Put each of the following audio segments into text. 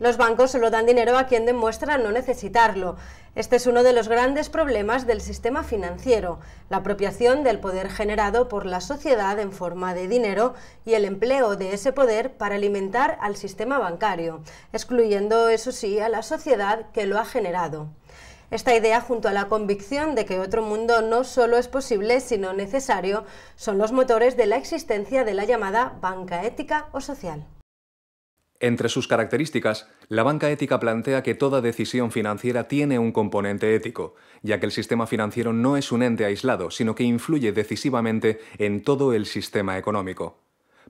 Los bancos solo dan dinero a quien demuestra no necesitarlo. Este es uno de los grandes problemas del sistema financiero, la apropiación del poder generado por la sociedad en forma de dinero y el empleo de ese poder para alimentar al sistema bancario, excluyendo, eso sí, a la sociedad que lo ha generado. Esta idea, junto a la convicción de que otro mundo no solo es posible, sino necesario, son los motores de la existencia de la llamada banca ética o social. Entre sus características, la banca ética plantea que toda decisión financiera tiene un componente ético, ya que el sistema financiero no es un ente aislado, sino que influye decisivamente en todo el sistema económico.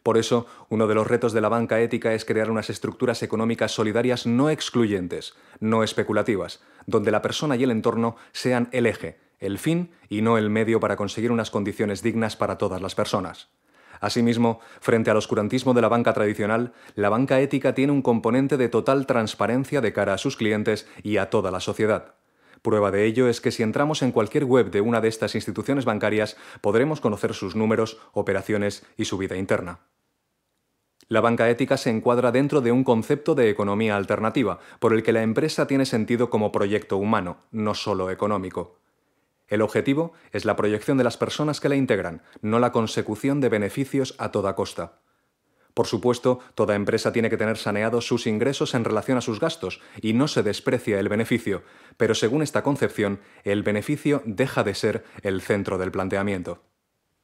Por eso, uno de los retos de la banca ética es crear unas estructuras económicas solidarias no excluyentes, no especulativas, donde la persona y el entorno sean el eje, el fin y no el medio para conseguir unas condiciones dignas para todas las personas. Asimismo, frente al oscurantismo de la banca tradicional, la banca ética tiene un componente de total transparencia de cara a sus clientes y a toda la sociedad. Prueba de ello es que si entramos en cualquier web de una de estas instituciones bancarias, podremos conocer sus números, operaciones y su vida interna. La banca ética se encuadra dentro de un concepto de economía alternativa, por el que la empresa tiene sentido como proyecto humano, no solo económico. El objetivo es la proyección de las personas que la integran, no la consecución de beneficios a toda costa. Por supuesto, toda empresa tiene que tener saneados sus ingresos en relación a sus gastos, y no se desprecia el beneficio, pero según esta concepción, el beneficio deja de ser el centro del planteamiento.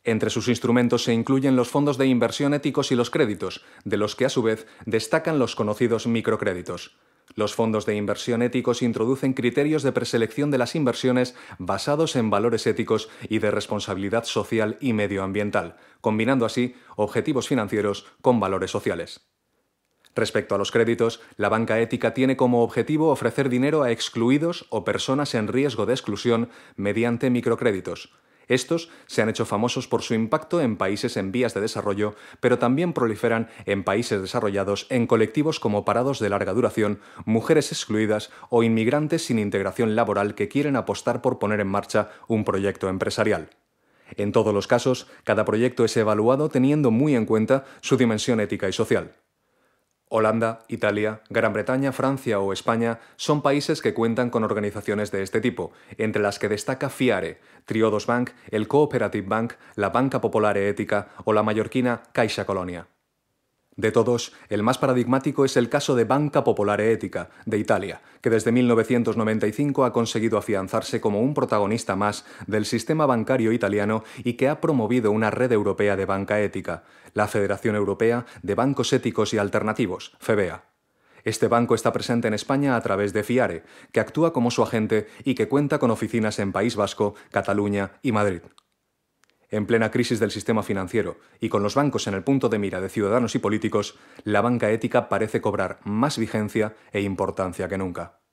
Entre sus instrumentos se incluyen los fondos de inversión éticos y los créditos, de los que a su vez destacan los conocidos microcréditos. Los fondos de inversión éticos introducen criterios de preselección de las inversiones basados en valores éticos y de responsabilidad social y medioambiental, combinando así objetivos financieros con valores sociales. Respecto a los créditos, la banca ética tiene como objetivo ofrecer dinero a excluidos o personas en riesgo de exclusión mediante microcréditos estos se han hecho famosos por su impacto en países en vías de desarrollo, pero también proliferan en países desarrollados en colectivos como parados de larga duración, mujeres excluidas o inmigrantes sin integración laboral que quieren apostar por poner en marcha un proyecto empresarial. En todos los casos, cada proyecto es evaluado teniendo muy en cuenta su dimensión ética y social. Holanda, Italia, Gran Bretaña, Francia o España son países que cuentan con organizaciones de este tipo, entre las que destaca FIARE, Triodos Bank, el Cooperative Bank, la Banca Popolare Ética o la mallorquina Caixa Colonia. De todos, el más paradigmático es el caso de Banca Popolare Ética, de Italia, que desde 1995 ha conseguido afianzarse como un protagonista más del sistema bancario italiano y que ha promovido una red europea de banca ética, la Federación Europea de Bancos Éticos y Alternativos, FEBEA. Este banco está presente en España a través de FIARE, que actúa como su agente y que cuenta con oficinas en País Vasco, Cataluña y Madrid. En plena crisis del sistema financiero y con los bancos en el punto de mira de ciudadanos y políticos, la banca ética parece cobrar más vigencia e importancia que nunca.